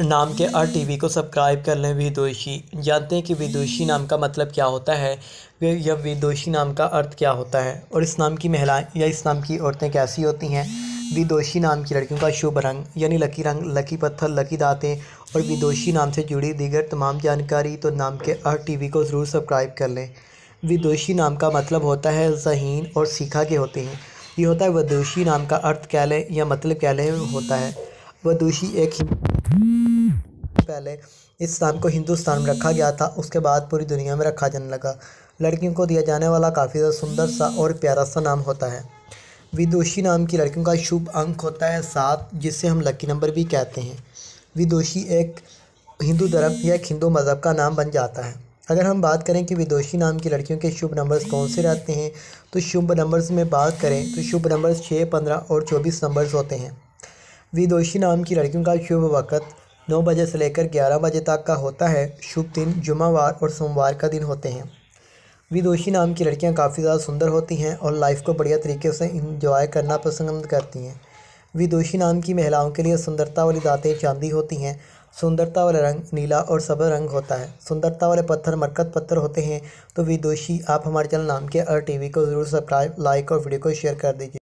नाम के are TV को सब्सक्राइब कर लें विदोषी जानते हैं कि विदोशी नाम का मतलब क्या होता है या विदोषी नाम का अर्थ क्या होता है और इस नाम की महिलाएं या इस नाम की औरतें कैसी होती हैं विदोषी नाम की लड़कियों का शुभ रंग यानी लकी रंग लकी पत्थर लकी दांतें और विदोशी नाम से जुड़ी दीगर तमाम जानकारी तो नाम के आर टी को ज़रूर सब्सक्राइब कर लें विदोशी नाम का मतलब होता है जहीन और सीखा के होते हैं ये होता है विदोषी नाम का अर्थ कह लें या मतलब कह लें होता है वह दोषी एक ही पहले इस नाम को हिंदुस्तान में रखा गया था उसके बाद पूरी दुनिया में रखा जाने लगा लड़कियों को दिया जाने वाला काफ़ी ज़्यादा सुंदर सा और प्यारा सा नाम होता है विदोषी नाम की लड़कियों का शुभ अंक होता है सात जिसे हम लकी नंबर भी कहते हैं विदोषी एक हिंदू धर्म या एक हिंदू मज़हब का नाम बन जाता है अगर हम बात करें कि विदोषी नाम की लड़कियों के शुभ नंबर्स कौन से रहते हैं तो शुभ नंबर्स में बात करें तो शुभ नंबर्स छः पंद्रह और चौबीस नंबर्स होते हैं विदोशी नाम की लड़कियों का शुभ वक़्त नौ बजे से लेकर ग्यारह बजे तक का होता है शुभ दिन जुम्मावार और सोमवार का दिन होते हैं विदोशी नाम की लड़कियां काफ़ी ज़्यादा सुंदर होती हैं और लाइफ को बढ़िया तरीके से इंजॉय करना पसंद करती हैं विदोशी नाम की महिलाओं के लिए सुंदरता वाली दातें चांदी होती हैं सुंदरता वाला रंग नीला और सबर रंग होता है सुंदरता वाले पत्थर मरकत पत्थर होते हैं तो विदोशी आप हमारे चैनल नाम के अर टीवी को ज़रूर सब्सक्राइब लाइक और वीडियो को शेयर कर दीजिए